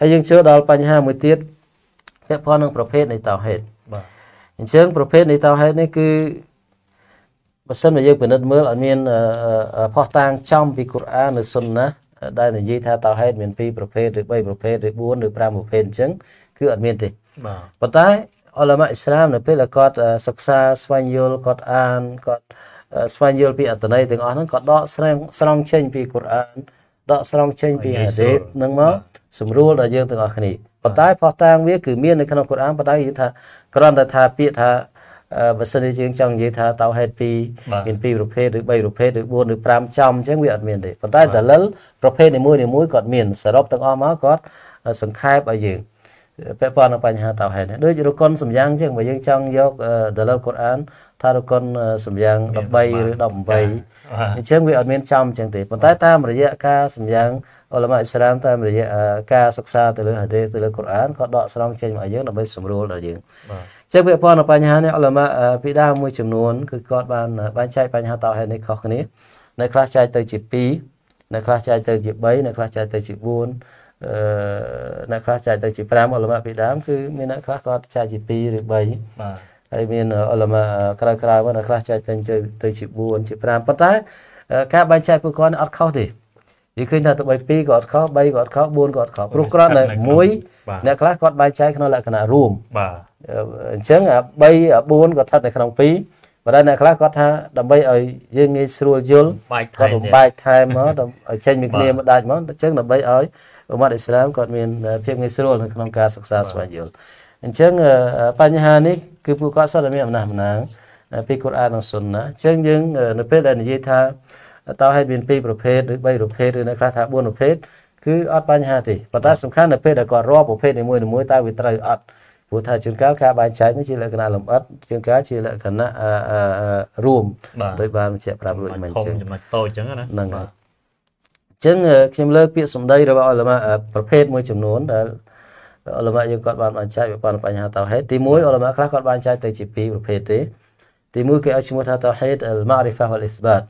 ហើយយើងចូលដល់បញ្ហាមួយទៀតពាក់ព័ន្ធនឹងប្រភេទនៃតោហេតុបាទអញ្ចឹងប្រភេទនៃតោហេតុនេះគឺបើសិនជាយើងពិនិត្យមើលឲ្យមានផុសតាងចំពីកូរ៉ានឬសុនណាដែលនិយាយថាតោហេតុមាន2ប្រភេទឬ3ប្រភេទឬ4ឬ5ប្រភេទអញ្ចឹងគឺអត់មានទេបាទប៉ុន្តែអលមៈអ៊ីស្លាមនៅពេលដែលគាត់សិក្សាស្វែងយល់គាត់អានគាត់ស្វែងយល់ពីអត្ថន័យទាំងអស់ហ្នឹងគាត់ដកស្រង់ស្រង់ចេញពីកូរ៉ានដកស្រង់ចេញពីហាឌីសនឹងមកសម្រួលដល់យើងទាំងអស់គ្នាប៉ុន្តែផុសតាងវាគឺមាននៅក្នុងកូរ៉ានប៉ុន្តែយើងថាគ្រាន់តែថាពាក្យថាបើសិនជាយើងចង់និយាយថាតោហេតុពីរមាន2ប្រភេទឬ3ប្រភេទឬ4ឬ5ចំអញ្ចឹងវាអត់មានទេប៉ុន្តែ dalil ប្រភេទនីមួយៗគាត់មានសរុបទាំងអស់មកគាត់សង្ខេបឲ្យយើងពាក់ព័ន្ធនឹងបញ្ហាតៅហេតុនេះដូចរុគុនសំយ៉ាងអញ្ចឹងបើយើងចង់យកដលកូរ៉ានថារុគុនសំយ៉ាង13ឬ18អញ្ចឹងវាអត់មានចំអញ្ចឹងទេប៉ុន្តែតាមរយៈការសំយ៉ាងអលមអ៊ីស្លាមតាមរយៈការសិក្សាទៅលើហាឌីសទៅលើកូរ៉ានក៏ដកស្រង់ចេញមកឲ្យយើងដើម្បីសម្រួលដល់យើងអញ្ចឹងពាក់ព័ន្ធនឹងបញ្ហានេះអលមពីដើមមួយចំនួនគឺគាត់បានបែងចែកបញ្ហាតៅហេតុនេះខុសគ្នានៅខ្លះចែកទៅជា2នៅខ្លះចែកទៅជា3នៅខ្លះចែកទៅជា4អ្នកខ្លះចែកទៅជា5អលមៈពីដើមគឺមានអ្នកខ្លះគាត់ចែកជា2ឬ3បាទហើយមានអលមៈក្រៅក្រៅមកអ្នកខ្លះចែកទៅទៅជា4ជា5ប៉ុន្តែការបែងចែកពួកគាត់អត់ខុសទេនិយាយឃើញថាទៅ3 2ក៏អត់ខុស3ក៏អត់ខុស4ក៏អត់ខុសព្រោះគ្រាន់តែមួយអ្នកខ្លះគាត់បែងចែកក្នុងលក្ខណៈរួមបាទអញ្ចឹងអា3អា4ក៏ស្ថិតនៅក្នុង2ប៉ុន្តែអ្នកខ្លះគាត់ថាដើម្បីឲ្យយើងងាយស្រួលយល់គាត់បំបែកថែមមកឲ្យចេញពីគ្នាមកដាច់មកអញ្ចឹងដើម្បីឲ្យឧម៉ាត់អ៊ីស្លាមគាត់មានភាពងាយស្រួលនៅក្នុងការសិក្សាស្វែងយល់អញ្ចឹងបញ្ហានេះ គឺពួកគាត់សន្តិមានអំណះអំណាងពីកូរ៉ាននិងស៊ុនណាអញ្ចឹងយើងនៅពេលដែលនិយាយថាតើហេតុមាន2ប្រភេទឬ3ប្រភេទឬនៅខ្លះថា4ប្រភេទគឺអត់បញ្ហាទេប៉ុន្តែសំខាន់នៅពេលដែលគាត់រាប់ប្រភេទនីមួយៗតើវាត្រូវអត់ព្រោះថាជួនកាលការបែងចែកនេះជាលក្ខណៈលម្អិតជួនកាលជាលក្ខណៈរួមដោយបានបញ្ជាក់ប្រាប់រួចមិញអញ្ចឹងចំណុចតូចអញ្ចឹងណាហ្នឹងហើយអញ្ចឹងខ្ញុំលើកពាក្យសម្ដីរបស់អលមាប្រភេទមួយចំនួនដែលអលមាយើងគាត់បានបែងចែកវាបានបញ្ហាតោហេតុទី1អលមាខ្លះគាត់បែងចែកទៅជាពីរប្រភេទទេទី1គេឲ្យឈ្មោះថាតោហេតុអលម៉ារីហ្វាវលអ៊ីស្បាត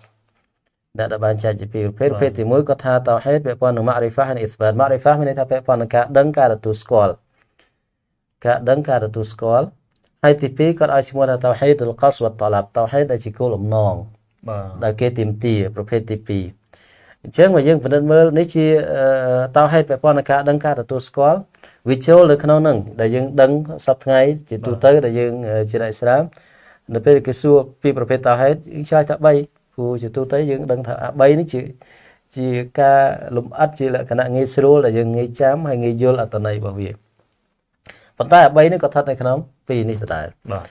ដែលដែលបានចែកជាពីរប្រភេទប្រភេទទី1គាត់ថាតោហេតុពាក់ព័ន្ធនឹងម៉ារីហ្វាហើយនឹងអ៊ីស្បាតម៉ារីហ្វាមានន័យថាពាក់ព័ន្ធនឹងការដឹងការទទួលស្គាល់ការដឹងការទទួលស្គាល់ហើយទី2គាត់ឲ្យឈ្មោះថាតោហេតុលកសវតឡាប់តោហេតុដែលជាគោលអំណងបាទដែលគេទីមទាប្រភេទទី2អញ្ចឹងបើយើងពិនិត្យមើលនេះជាតោហេតុពាក់ព័ន្ធនឹងការដឹងការទទួលស្គាល់វាចូលនៅក្នុងនឹងដែលយើងដឹងសប្តាហ៍ជាទូទៅដែលយើងជាអ្នកស្រាវនៅពេលគេសួរពីប្រភេទតោហេតុយើងឆ្លើយថា3ព្រោះជាទូទៅយើងដឹងថា3នេះជាជាការលំអិតជាលក្ខណៈងាយស្រួលដែលយើងងាយចាំហើយងាយយល់អត្ថន័យរបស់វាប៉ុន្តែអា3នេះក៏ស្ថិតនៅក្នុងពីរនេះដដែលបាទ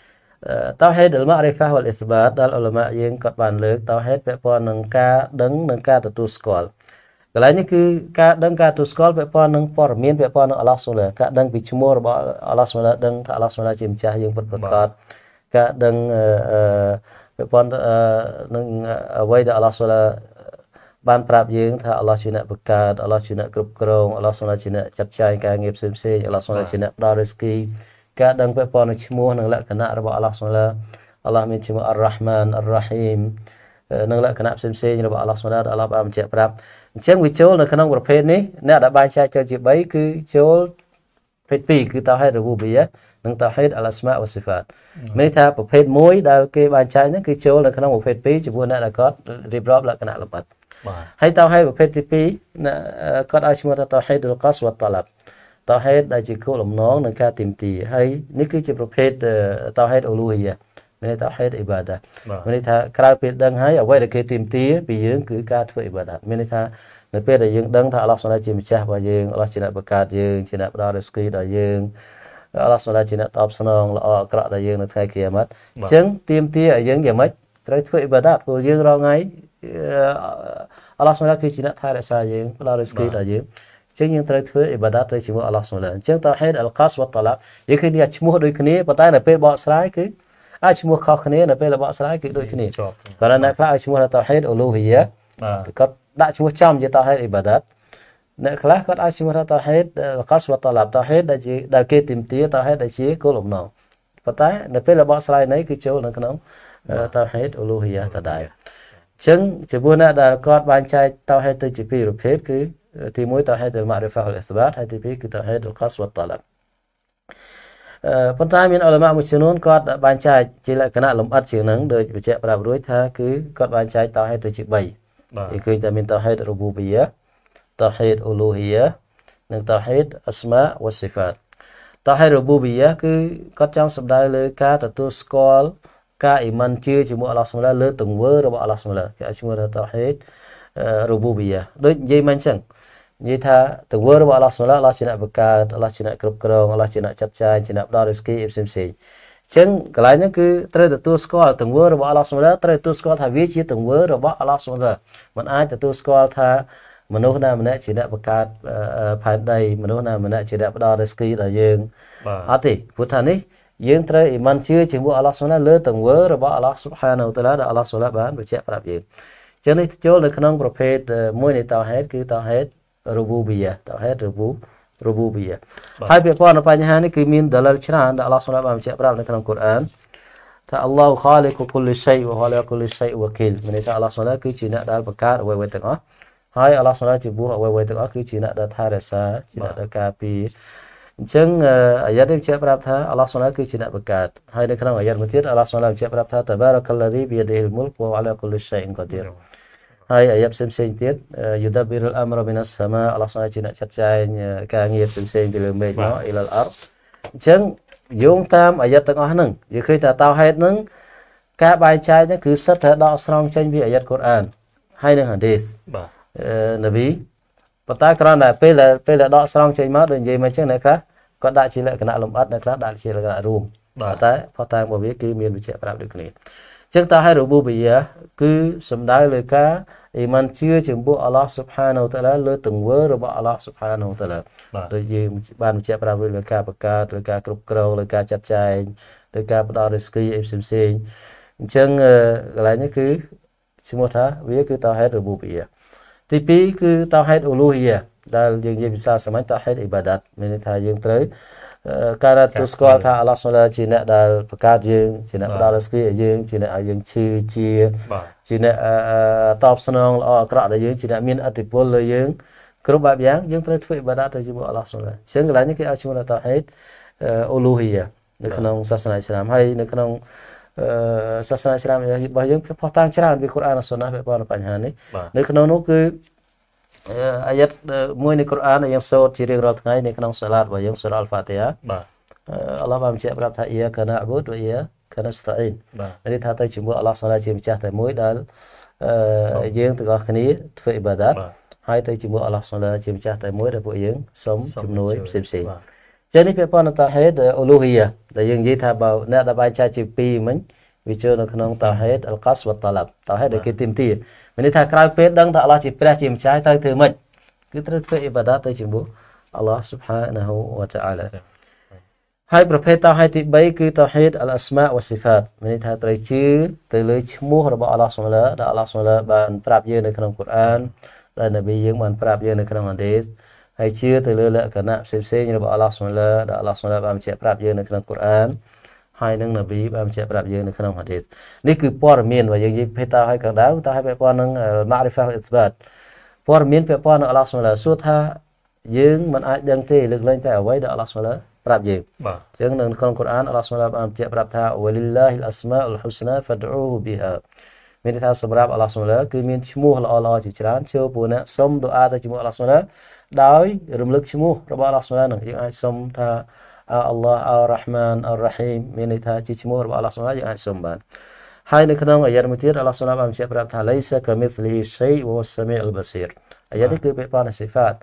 តោហេតុដែលម៉ារីហ្វាវលអ៊ីសបាតដែលអ៊ុលម៉ាយើងក៏បានលើកតោហេតុពាក់ព័ន្ធនឹងការដឹងនិងការទទួលស្គាល់កន្លែងនេះគឺការដឹងការទទួលស្គាល់ពាក់ព័ន្ធនឹងព័ត៌មានពាក់ព័ន្ធនឹងអល់ឡោះសុលាការដឹងពីឈ្មោះរបស់អល់ឡោះសុលាដឹងថាអល់ឡោះសុលាជាម្ចាស់យើងពិតប្រាកដការដឹងពាក់ព័ន្ធនឹងអ្វីដែលអល់ឡោះសុលាបានប្រាប់យើងថាអល់ឡោះជាអ្នកបង្កើតអល់ឡោះជាអ្នកគ្រប់គ្រងអល់ឡោះសម្រាប់ជាអ្នកចាត់ចែងការងារផ្សេងផ្សេងអល់ឡោះសម្រាប់ជាអ្នកផ្ដល់រិស្គីការដឹងពាក់ព័ន្ធនឹងឈ្មោះនិងលក្ខណៈរបស់អល់ឡោះសម្រាប់អល់ឡោះមានឈ្មោះអររ៉ាហ្មានអររ៉ាហ៊ីមនិងលក្ខណៈផ្សេងៗរបស់អល់ឡោះសម្រាប់អល់ឡោះបានបញ្ជាក់ប្រាប់អញ្ចឹងវាចូលនៅក្នុងប្រភេទនេះអ្នកដែលបែងចែកចូលជា3គឺចូលភេទ2គឺតោហេតរវូប៊ីយ៉ានិងតោហេតអលស្មាវ៉ាស៊ីហ្វាតមានថាប្រភេទ1ដែលគេបែងចែកហ្នឹងគឺចូលនៅក្នុងប្រភេទ2ចំពោះអ្នកដែលគាត់រៀបរាប់លក្ខណៈល្បិតហើយតោហេតុប្រភេទទី2គាត់ឲ្យឈ្មោះថាតោហេតុលកសវតឡាប់តោហេតុដែលជាគោលបំណងនៃការទីមទីហើយនេះគឺជាប្រភេទតោហេតុអូលូហ៊ីយ៉ាមានន័យថាហេតុអ៊ីបាដាមានន័យថាក្រៅពេលដឹងហើយអ្វីដែលគេទីមទីពីយើងគឺការធ្វើអ៊ីបាដាមានន័យថានៅពេលដែលយើងដឹងថាអល់ឡោះសម្រាប់ជាម្ចាស់របស់យើងអល់ឡោះជាអ្នកបង្កើតយើងជាអ្នកផ្ដល់រិស្គីដល់យើងអល់ឡោះសម្រាប់ជាអ្នកតបស្នងល្អអាក្រក់ដល់យើងនៅថ្ងៃគិយាមតអញ្ចឹងទៀមទាឲ្យយើងយ៉ាងម៉េចត្រូវធ្វើអ៊ីបាដាតព្រោះយើងរងថ្ងៃអល់ឡោះសុំឡាគឺជាអ្នកថែរក្សាយើងផ្ដល់រិស្គីដល់យើងចឹងយើងត្រូវធ្វើអ៊ីបាដាទៅជាមួយអល់ឡោះសុំឡាអញ្ចឹងតោហេតអលកាសវតឡាយើងឃើញថាឈ្មោះដូចគ្នាប៉ុន្តែ នៅពេលបកស្រាយគឺអាចឈ្មោះខុសគ្នានៅពេលបកស្រាយគឺដូចគ្នាក៏អ្នកខ្លះឲ្យឈ្មោះថាតោហេតអូលូហ៊ីយ៉ាគាត់ដាក់ឈ្មោះចំជាតោហេតអ៊ីបាដាអ្នកខ្លះគាត់អាចឈ្មោះថាតោហេតអលកាសវតឡាតោហេតដែលជាដែលគេទីមទាតោហេតដែលជាគោលបំណងប៉ុន្តែនៅពេលបកស្រាយនេះគឺចូលនៅក្នុងតោហេតអូលូហ៊ីយ៉ាតដែរចឹងចំពោះអ្នកដែលគាត់បានចែកតោហេតុទៅជាពីរប្រភេទគឺទី1តោហេតុលម៉ារីហ្វាអ៊ុលអ៊ីស្បាតហើយទី2គឺតោហេតុអ៊ុលកសវតឡាប់ប៉ុន្តែមានអលម៉ាមួយចំនួនគាត់បានចែកជាលក្ខណៈលម្អិតជាងនឹងដូចបញ្ជាក់ប្រាប់រួចថាគឺគាត់បានចែកតោហេតុទៅជា3បាទគឺតែមានតោហេតុរូបូប៊ីយ៉ាតោហេតុអ៊ូលូហ៊ីយ៉ានិងតោហេតុអស្មាវ៉ាស៊ីហ្វាតតោហេតុរូបូប៊ីយ៉ាគឺគាត់ចង់សំដៅលើការទទួលស្គាល់ការអ៊ីម៉ានជឿជាមួយអល់ឡោះសុបហានលើទង្វើរបស់អល់ឡោះសុបហានគេឲ្យឈ្មោះថាតោហេតរបូប៊ីយ៉ាដូចនិយាយមិនអញ្ចឹងនិយាយថាទង្វើរបស់អល់ឡោះសុបហានអល់ឡោះជាអ្នកបង្កើតអល់ឡោះជាអ្នកគ្រប់គ្រងអល់ឡោះជាអ្នកចាត់ចែងជាអ្នកផ្ដល់រិស្គីផ្សេងផ្សេងចឹងកន្លែងហ្នឹងគឺត្រូវទទួលស្គាល់ទង្វើរបស់អល់ឡោះសុបហានត្រូវទទួលស្គាល់ថាវាជាទង្វើរបស់អល់ឡោះសុបហានมันអាចទទួលស្គាល់ថាមនុស្សណាម្នាក់ជាអ្នកបង្កើតផែនដីមនុស្សណាម្នាក់ជាអ្នកផ្ដល់រិស្គីដល់យើងអត់ទេព្រោះថានេះយើងត្រូវអ៊ីម៉ាន់ជឿជាមួយអល់ឡោះសុបហានលើទង្វើរបស់អល់ឡោះសុបហានអូតាឡាដែលអល់ឡោះសុបហានបានបញ្ជាក់ប្រាប់យើងចឹងនេះចូលនៅក្នុងប្រភេទមួយនៃតោហេតគឺតោហេតរបូប៊ីយ៉ាតោហេតរបូរបូប៊ីយ៉ាហើយពាក់ព័ន្ធនឹងបញ្ហានេះគឺមានដលលច្រើនដែលអល់ឡោះសុបហានបានបញ្ជាក់ប្រាប់នៅក្នុងកូរ៉ានថាអល់ឡោះ خالق كل شيء وهو على كل شيء وكيل មានន័យថាអល់ឡោះសុបហានគឺជាអ្នកដែលបង្កើតអ្វីៗទាំងអស់ហើយអល់ឡោះសុបហានជាបួសអ្វីៗទាំងអស់គឺជាអ្នកដែលថែរក្សាជាអ្នកដែលការពារអញ្ចឹងអាយ៉ាត់នេះបញ្ជាក់ប្រាប់ថាអល់ឡោះសុណាគឺជាអ្នកបង្កើតហើយនៅក្នុងអាយ៉ាត់មួយទៀតអល់ឡោះសុណាបញ្ជាក់ប្រាប់ថាតាបារ៉ាកាល់ឡាឌីប៊ីឌីហ៊ីលមុលកវអាឡាគុលឆៃអ៊ីនកាឌីរហើយអាយ៉ាត់ផ្សេងផ្សេងទៀតយូដាប៊ីរលអាមរ៉ាមីណាសសាម៉ាអល់ឡោះសុណាជាអ្នកចាត់ចែងការងារផ្សេងផ្សេងពីលើមេឃមកអ៊ីលអារអញ្ចឹងយោងតាមអាយ៉ាត់ទាំងអស់ហ្នឹងយើងឃើញថាតោហេតុហ្នឹងការបែងចែកហ្នឹងគឺសិតតែដកស្រង់ចេញពីអាយ៉ាត់កូរ៉ានហើយនិងហាឌីសបាទណាប៊ីប៉ុន្តែគ្រាន់តែពេលពេលដែលដកស្រង់ចេញមកដូចនិយាយមកអញ្ចឹងអ្នកខ្លះគាត់ដាក់ជាលក្ខណៈលម្អិតនៅខ្លះដាក់ជាលក្ខណៈរួមបាទតែផុសតាមរបស់វាគឺមានវិជ្ជាប្រាប់ដូចគ្នាចឹងតើហើយរបូបិយាគឺសំដៅលើការអ៊ីម៉ានជឿចំពោះអល់ឡោះស៊ុបហានូតាឡាលើទង្វើរបស់អល់ឡោះស៊ុបហានូតាឡាដូចយើងបានបញ្ជាក់ប្រាប់លើការបង្កើតលើការគ្រប់គ្រងលើការចាត់ចែងលើការផ្ដល់រិស្គីអីផ្សេងផ្សេងអញ្ចឹងកន្លែងនេះគឺឈ្មោះថាវាគឺតោហេតុរបូបិយាទី2គឺតោហេតុអ៊ូលូហ៊ីយាដែលយើងនិយាយភាសាសាមញ្ញតហេតុអ៊ីបាដាតមានន័យថាយើងត្រូវការទទួលស្គាល់ថាអាឡោះសុលាជាអ្នកដែលបង្កើតយើងជាអ្នកផ្ដល់រស្មីឲ្យយើងជាអ្នកឲ្យយើងឈឺជាជាអ្នកតបស្នងល្អអាក្រក់ដល់យើងជាអ្នកមានអធិពលលើយើងគ្រប់បែបយ៉ាងយើងត្រូវធ្វើអ៊ីបាដាតទៅជាមួយអាឡោះសុលាជាងកន្លែងនេះគេឲ្យឈ្មោះថាតហេតុអូលូហ៊ីយ៉ានៅក្នុងសាសនាអ៊ីស្លាមហើយនៅក្នុងសាសនាអ៊ីស្លាមរបស់យើងវាផ្ោះតាមច្រើនពីកូរ៉ាននិងសុណាពាក់ព័ន្ធនឹងបញ្ហានេះនៅក្នុងនោះគឺអាយ៉ាត់មួយនៃកូរ៉ានដែលយើងសូត្រជារៀងរាល់ថ្ងៃនៅក្នុងសាឡាតរបស់យើងសូត្រអល់ហ្វាទីហាបាទអល់ឡោះបានបញ្ជាក់ប្រាប់ថាអ៊ីយ៉ាកាណាអ៊បូតវ៉ាអ៊ីយ៉ាកាណាស្តាអ៊ីនបាទន័យថាទៅជាមួយអល់ឡោះសម្រាប់ជាម្ចាស់តែមួយដែលយើងទាំងអស់គ្នាធ្វើអ៊ីបាដាតហើយទៅជាមួយអល់ឡោះសម្រាប់ជាម្ចាស់តែមួយដែលពួកយើងសូមជំនួយផ្សេងផ្សេងចឹងនេះពាក់ព័ន្ធនឹងតាហេតអ៊ូលូហ៊ីយ៉ាដែលយើងនិយាយថាបើអ្នកដែលបែកចែកជាពីរមិញវាចូលនៅក្នុងតោហេតអលកសវតឡាប់តោហេតដែលគេទីមទាមានន័យថាក្រោយពេលដឹងថាអល់ឡោះជាព្រះជាម្ចាស់ត្រូវធ្វើម៉េចគឺត្រូវធ្វើអ៊ីបាដាទៅជាមួយអល់ឡោះ سبحانه វតាអាឡាហើយប្រភេទតោហេតទី3គឺតោហេតអលអស្មាវសិហ្វាតមានន័យថាត្រូវជឿទៅលើឈ្មោះរបស់អល់ឡោះសុបឡាដែលអល់ឡោះសុបឡាបានប្រាប់យើងនៅក្នុងកូរ៉ានដែលនប៊ីយើងបានប្រាប់យើងនៅក្នុងហាឌីសហើយជឿទៅលើលក្ខណៈផ្សេងៗរបស់អល់ឡោះសុបឡាដែលអល់ឡោះសុបឡាបានបញ្ជាក់ប្រាប់យើងនៅក្នុងកូរ៉ានហើយនឹងនប៊ីបានបញ្ជាក់ប្រាប់យើងនៅក្នុងហាឌីសនេះគឺព័ត៌មានរបស់យើងនិយាយភេតាហើយកណ្ដៅតើហើយពាក់ព័ន្ធនឹង ma'rifah al-isbat ព័ត៌មានពាក់ព័ន្ធនឹងអល់ឡោះសុម្លាសួរថាយើងមិនអាចដឹងទេលើកលែងតែអ្វីដែលអល់ឡោះសុម្លាប្រាប់យើងបាទអញ្ចឹងនៅក្នុងកូរ៉ានអល់ឡោះសុម្លាបានបញ្ជាក់ប្រាប់ថា walillahil asma'ul husna fad'uhu biha មានន័យថាសម្រាប់អល់ឡោះសុំឡាគឺមានឈ្មោះល្អល្អជាច្រើនចូលពួកអ្នកសុំដុអាទៅជាមួយអល់ឡោះសុំឡាដោយរំលឹកឈ្មោះរបស់អល់ឡោះសុំឡានឹងយើងអាចសុំថាអល់ឡោះអររ៉ាហ្មានអររ៉ាហ៊ីមមានន័យថាជាឈ្មោះរបស់អល់ឡោះសុំឡាយើងអាចសុំបានហើយនៅក្នុងអាយ៉ាតមួយទៀតអល់ឡោះសុំឡាបានបញ្ជាក់ប្រាប់ថាឡៃសាកាមីស្លីឆៃវ៉ាសាមីអលបាស៊ីរអាយ៉ាតនេះគឺពាក្យប៉ានសិហ្វាត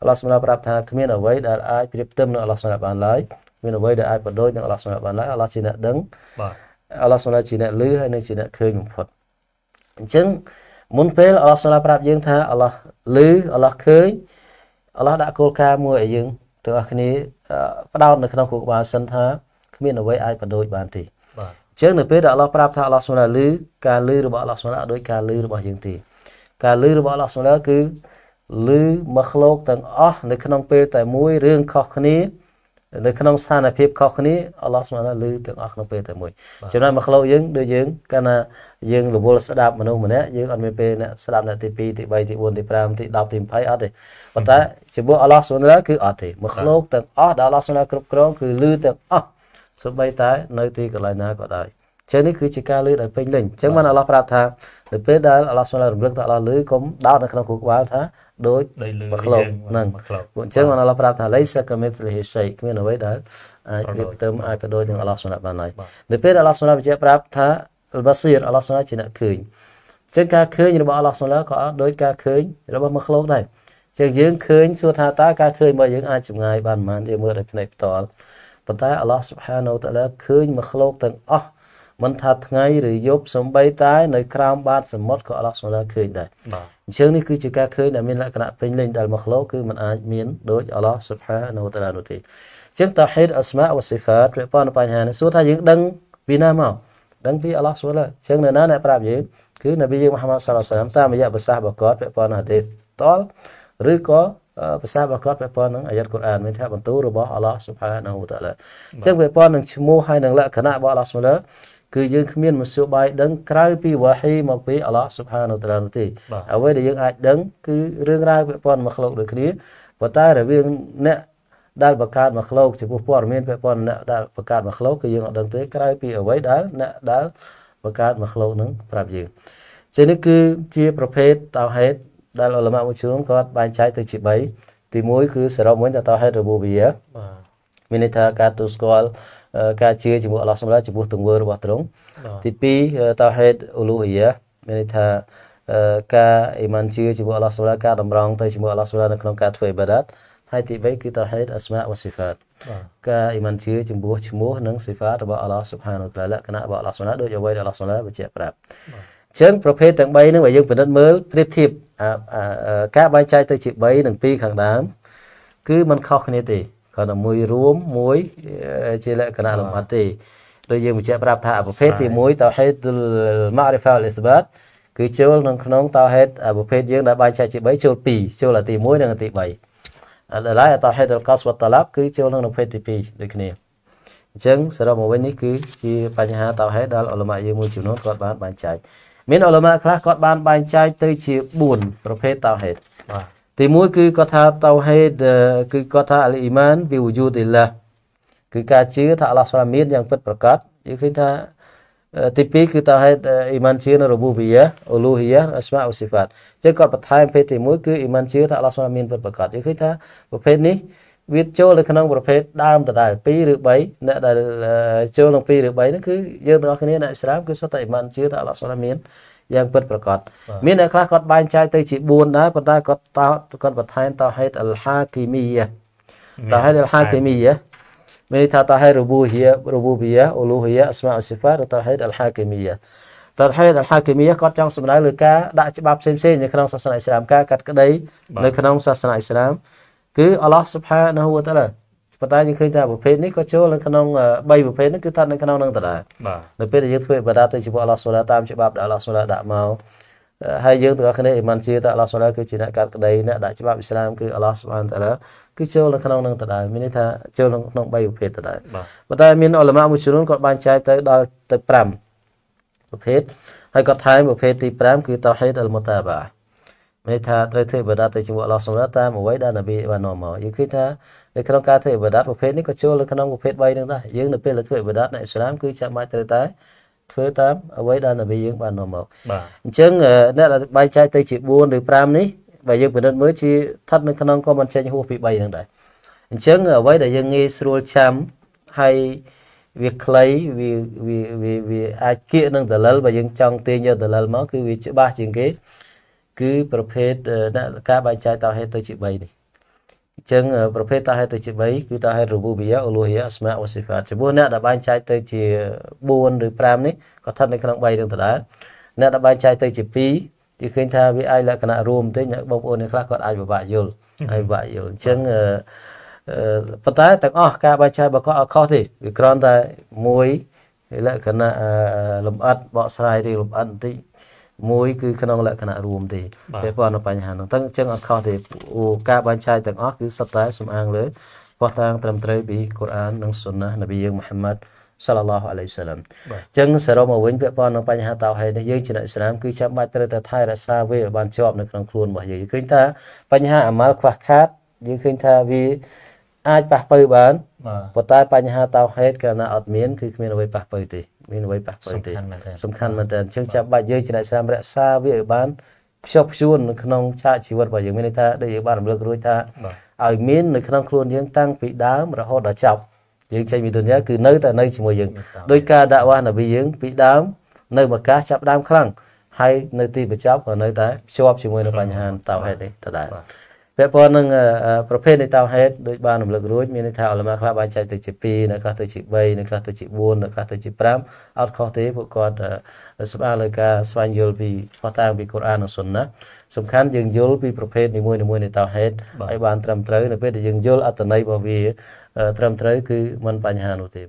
អល់ឡោះសុំឡាប្រាប់ថាគ្មានអ្វីដែលអាចប្រៀបផ្ទឹមនឹងអល់ឡោះសុំឡាបានឡើយមានអ្វីដែលអាចបដូចនឹងអល់ឡោះសុំឡាបានឡើយអល់ឡោះជាអ្នកដឹងបាទអល់ឡោះសុំឡាជាអ្នកលឺហើយនិងជាអ្នកឃើញបំផុតអញ្ចឹងមុនពេលអល់ឡោះសូឡាប្រាប់យើងថាអល់ឡោះឮអល់ឡោះឃើញអល់ឡោះដាក់គោលការណ៍មួយឲ្យយើងទាំងអស់គ្នាផ្ដោតនៅក្នុងគូក្បាលសិនថាគ្មានអ្វីអាចបដូច បានទេបាទអញ្ចឹងនៅពេលដែលអល់ឡោះប្រាប់ថាអល់ឡោះសូឡាឮការឮរបស់អល់ឡោះសូឡាដូចការឮរបស់យើងទេការឮរបស់អល់ឡោះសូឡាគឺឮមកឃ្លោកទាំងអស់នៅក្នុងពេលតែមួយរឿងខុសគ្នានៅក្នុងស្ថានភាពខុសគ្នាអល់ឡោះស្មានលើទាំងអស់ក្នុងពេលតែមួយចំណែកមកក្លោកយើងដូចយើងកាលណាយើងរវល់ស្ដាប់មនុស្សម្នាក់យើងអត់មានពេលអ្នកស្ដាប់អ្នកទី2ទី3ទី4ទី5ទី10ទី20អត់ទេប៉ុន្តែជាមួយអល់ឡោះស្មានលើគឺអត់ទេមកក្លោកទាំងអស់ដែលអល់ឡោះស្មានគ្រប់គ្រងគឺលើទាំងអស់សូម្បីតែ នៅទីកន្លែងណាក៏ដោយចឹងនេះគឺជាការលឺដោយពេញលេញចឹងបានអល់ឡោះប្រាប់ថានៅពេលដែលអល់ឡោះសុំរំលឹកទៅអល់ឡោះលឺកុំដោតនៅក្នុងខួរក្បាលថាដូចមកក្លោកហ្នឹងពួកចឹងបានអល់ឡោះប្រាប់ថាលេសកាមិតលីហេសៃគ្មានអ្វីដែលអាចប្រៀបផ្ទឹមអាចបដូរនឹងអល់ឡោះសុំបានឡើយនៅពេលដែលអល់ឡោះសុំបញ្ជាក់ប្រាប់ថាអល់បាស៊ីរអល់ឡោះសុំជាអ្នកឃើញចឹងការឃើញរបស់អល់ឡោះសុំក៏ដូចការឃើញរបស់មកក្លោកដែរចឹងយើងឃើញសួរថាតើការឃើញរបស់យើងអាចចម្ងាយបានប៉ុន្មានយើងមើលដោយភ្នែកផ្ទាល់ប៉ុន្តែអល់ឡោះស៊ុបហានូតាឡាឃើញមកក្លោកទាំងអស់មិនថាថ្ងៃឬយប់សំបីតែនៅក្រោមបាតសមុទ្រក៏អល់ឡោះសម្រាប់ឃើញដែរបាទអញ្ចឹងនេះគឺជាការឃើញដែលមានលក្ខណៈពេញលេញដែលមកលោគឺมันអាចមានដូចអល់ឡោះសុបហានៅតាឡានោះទេអញ្ចឹងតាហ៊ីតអស្មាវសិហ្វាតវាប៉ុនបញ្ហានេះសួរថាយើងដឹងពីណាមកដឹងពីអល់ឡោះសុបហាអញ្ចឹងនៅណាអ្នកប្រាប់យើងគឺនប៊ីយើងមហាម៉ាត់សាឡាសាឡាមតាមរយៈប្រសាសន៍របស់គាត់ពាក់ព័ន្ធហាឌីសតលឬក៏ប្រសាសន៍របស់គាត់ពាក់ព័ន្ធនឹងអាយ៉ាត់កូរ៉ានមានថាបន្ទូលរបស់អល់ឡោះសុបហានហូតាឡាអញ្ចឹងពាក់ព័ន្ធនឹងឈ្មោះហើយនឹងលក្ខណៈរបស់អល់ឡោះសុបហាគឺយើងគ្មានមធ្យោបាយដឹងក្រៅពីវ៉ាហ៊ីមកពីអល់ឡោះស៊ុបហានូតាឡានោះទេអ្វីដែលយើងអាចដឹងគឺរឿងរ៉ាវពាក់ព័ន្ធមកលោក ដូចគ្នាប៉ុន្តែរវាងអ្នកដែលបង្កើតមកលោកចំពោះព័ត៌មានពាក់ព័ន្ធអ្នកដែលបង្កើតមកលោកគឺយើងអត់ដឹងទេក្រៅពីអ្វីដែលអ្នកដែលបង្កើតមកលោកនឹងប្រាប់យើងចឹងនេះគឺជាប្រភេទតោហេតដែលអលមាមួយចំនួនគាត់បែងចែកទៅជា3ទី1គឺសរុបវិញតោហេតរបូវាបាទមានន័យថាការទូស្គាល់ការជឿជាមួយអល់ឡោះសម្រាប់ចំពោះទង្វើរបស់ទ្រង់ទី2តោហេតអ៊ូលូហ៊ីយ៉ាមានន័យថាការអ៊ីម៉ានជឿជាមួយអល់ឡោះសម្រាប់ការតម្រង់ទៅជាមួយអល់ឡោះសម្រាប់នៅក្នុងការធ្វើអ៊ីបាដាតហើយទី3គឺតោហេតអស្មាវ៉ាស៊ីហ្វាតការអ៊ីម៉ានជឿចំពោះឈ្មោះនិងសិហ្វាតរបស់អល់ឡោះស៊ុបហានូតាឡាលក្ខណៈរបស់អល់ឡោះស៊ុបហានូដូចអ្វីដែលអល់ឡោះស៊ុបហានូបញ្ជាក់ប្រាប់ចឹងប្រភេទទាំង3នឹងបើយើងពិនិត្យមើលប្រៀបធៀបការបែងចែកទៅជា3និង2ខាងដើមគឺมันខុសគ្នាទេគ្រាន់តែមួយរួមមួយជាលក្ខណៈលម្អិតទេដូចយើងបញ្ជាក់ប្រាប់ថាប្រភេទទី1តោហេតុលម៉ារីហ្វាលអ៊ីសបាតគឺចូលនៅក្នុងតោហេតុប្រភេទយើងដែលបែងចែកជា3ចូល2ចូលទី1និងទី3ដល់ឡាយតោហេតុលកសវតឡាប់គឺចូលនៅក្នុងប្រភេទទី2ដូចគ្នាអញ្ចឹងសរុបមកវិញនេះគឺជាបញ្ហាតោហេតុដែលអ៊ុលម៉ាយើងមួយចំនួនគាត់បានបែងចែកមានអ៊ុលម៉ាខ្លះគាត់បានបែងចែកទៅ ជា4ប្រភេទតោហេតុបាទទីមួយគឺគាត់ថាតោហេតគឺគាត់ថាអលអ៊ីម៉ានវិវយូឌីឡាគឺការជឿថាអល់ឡោះស្វាមានយ៉ាងពិតប្រាកដយើងឃើញថាទីពីរគឺតោហេតអ៊ីម៉ានជឿនៅរបូប៊ីយ៉ាអូលូហ៊ីយ៉ាអស្មាអ៊ូស៊ីហ្វាតចឹងគាត់បន្ថែមប្រភេទទីមួយគឺអ៊ីម៉ានជឿថាអល់ឡោះស្វាមានពិតប្រាកដយើងឃើញថាប្រភេទនេះវាចូលនៅក្នុងប្រភេទដើមដដែល2ឬ3អ្នកដែលចូលក្នុង2ឬ3ហ្នឹងគឺយើងទាំងអស់គ្នាអ្នកឥស្លាមគឺសុទ្ធតែអ៊ីម៉ានជឿថាអល់ឡោះស្វាមានយ៉ាងពិតប្រកបមានអ្នកខ្លះគាត់បែងចែកទៅជា4ដែរប៉ុន្តែគាត់តោគាត់បន្ថែមតោហេតុអលហាគីមីតោហេតុអលហាគីមីមានថាតោហេតុរូបូហៀរូបូបៀអូលូហៀអស្មាអសិហ្វាតោហេតុអលហាគីមីតោហេតុអលហាគីមីគាត់ចង់សម្ដៅលើការដាក់ច្បាប់ផ្សេងៗនៅក្នុងសាសនាអ៊ីស្លាមការកាត់ក្តីនៅក្នុងសាសនាអ៊ីស្លាមគឺអល់ឡោះស៊ុបហានហ៊ូវតាឡាប៉ុន្តែយើងឃើញថាប្រភេទនេះក៏ចូលនៅក្នុង3ប្រភេទនេះគឺថានៅក្នុងនឹងដដែលបាទនៅពេលដែលយើងធ្វើបដាទៅជាមួយអល់ឡោះសូឡាតាមច្បាប់ដែលអល់ឡោះសូឡាដាក់មកហើយយើងទាំងអស់គ្នាអ៊ីម៉ានជឿថាអល់ឡោះសូឡាគឺជាអ្នកកាត់ក្តីអ្នកដាក់ច្បាប់អ៊ីស្លាមគឺអល់ឡោះស៊ុបហានតាឡាគឺចូលនៅក្នុងនឹងដដែលមានន័យថាចូលនៅក្នុង3ប្រភេទដដែលប៉ុន្តែមានអល់ឡម៉ាមួយចំនួនគាត់បានចែកទៅដល់ទៅ5ប្រភេទហើយគាត់ថែមប្រភេទទី5គឺតោហីតអលមតាបាមានន័យថាត្រូវធ្វើអ៊ីបាដាតទៅជាមួយអល់ឡោះសុំណាតាមអ្វីដែលនប៊ីបាននាំមកយើងឃើញថានៅក្នុងការធ្វើអ៊ីបាដាតប្រភេទនេះក៏ចូលនៅក្នុងប្រភេទ3នឹងដែរយើងនៅពេលដែលធ្វើអ៊ីបាដាតនៅអ៊ីស្លាមគឺចាំបាច់ត្រូវតែធ្វើតាមអ្វីដែលនប៊ីយើងបាននាំមកបាទអញ្ចឹងអ្នកដែលបែកចែកទៅជា4ឬ5នេះបើយើងពិនិត្យមើលជាស្ថិតនៅក្នុងក៏មិនចេញហួសពី3នឹងដែរអញ្ចឹងអ្វីដែលយើងងាយស្រួលចាំហើយវាខ្លីវាវាវាអាចគៀកនឹងដលិលបើយើងចង់ទាញយកដលិលមកគឺវាច្បាស់ជាងគេគឺប្រភេទការបែងចែកតោហេតុទៅជា3នេះអញ្ចឹងប្រភេទតោហេតុទៅជា3គឺតោហេតុរូបូប៊ីយ៉ាអូលូហីយ៉ាអស្មាវ៉ាស៊ីហ្វាតចំពោះអ្នកដែលបែងចែកទៅជា4ឬ5នេះក៏ស្ថិតនៅក្នុង3រឿងដដែលអ្នកដែលបែងចែកទៅជា2គេឃើញថាវាអាចលក្ខណៈរួមបន្តិចអ្នកបងប្អូនអ្នកខ្លះគាត់អាចពិបាកយល់ហើយពិបាកយល់អញ្ចឹងប៉ុន្តែទាំងអស់ការបែងចែករបស់គាត់អត់ខុសទេវាគ្រាន់តែមួយលក្ខណៈលំអិតបកស្រាយឬលំអិតបន្តិចមួយគឺក្នុងលក្ខណៈរួមទេពាក់ព័ន្ធនឹងបញ្ហាហ្នឹងទាំងអញ្ចឹងអត់ខុសទេអូការបែងចែកទាំងអស់គឺសុទ្ធតែសំអាង លើផ្ោះតាំងត្រឹមត្រូវពីកូរ៉ាននិងសុណានប៊ីយើងមូហាម៉ាត់សាឡឡោះអាឡៃសាឡាមអញ្ចឹងសរុបមកវិញពាក់ព័ន្ធនឹងបញ្ហាតោហេនេះយើងជាអ្នកឥស្លាមគឺចាំបាច់ត្រូវតែថែរក្សាវាឲ្យបានជាប់នៅក្នុងខ្លួនរបស់យើងឃើញថាបញ្ហាអាម៉ាល់ខ្វះខាតយើងឃើញថាវាអាចប៉ះពៅបានប៉ុន្តែបញ្ហាតោហេតកាលណាអត់មានគឺគ្មានអ្វីប៉ះពៅទេមានអ្វីប៉ះពាល់ទេសំខាន់មែនតើអញ្ចឹងចាំបាច់យើងចំណាយស្រាមរក្សាវាឲ្យបានខ្ជាប់ខ្ជួននៅក្នុងឆាកជីវិតរបស់យើងមានន័យថាដូចយើងបានរំលឹករួចថាឲ្យមាននៅក្នុងខ្លួនយើងតាំងពីដើមរហូតដល់ចប់យើងចេញពីទុនយ៉ាគឺនៅតែនៅជាមួយយើងដោយការដាក់វ៉ានប៊ីយើងពីដើមនៅមកកាសចាប់ដើមខ្លាំងហើយនៅទីបញ្ចប់ក៏នៅតែភ្ជាប់ជាមួយនឹងបញ្ហាតោហេតុនេះដដែលពាក់ព័ន្ធនឹងប្រភេទនៃតោហេតុដូចបានរំលឹករួចមានន័យថាអលមាខ្លះបានចែកទៅជា2នៅខ្លះទៅជា3នៅខ្លះទៅជា4នៅខ្លះទៅជា5អត់ខុសទេពួកគាត់ស្បាលើការស្វែងយល់ពីផ្ោះតាំងពីកូរ៉ាននិងស៊ុនណាសំខាន់យើងយល់ពីប្រភេទនីមួយៗនៃតោហេតុឲ្យបានត្រឹមត្រូវនៅពេលដែលយើងយល់អត្ថន័យរបស់វាត្រឹមត្រូវ គឺមិនបញ្ហានោះទេ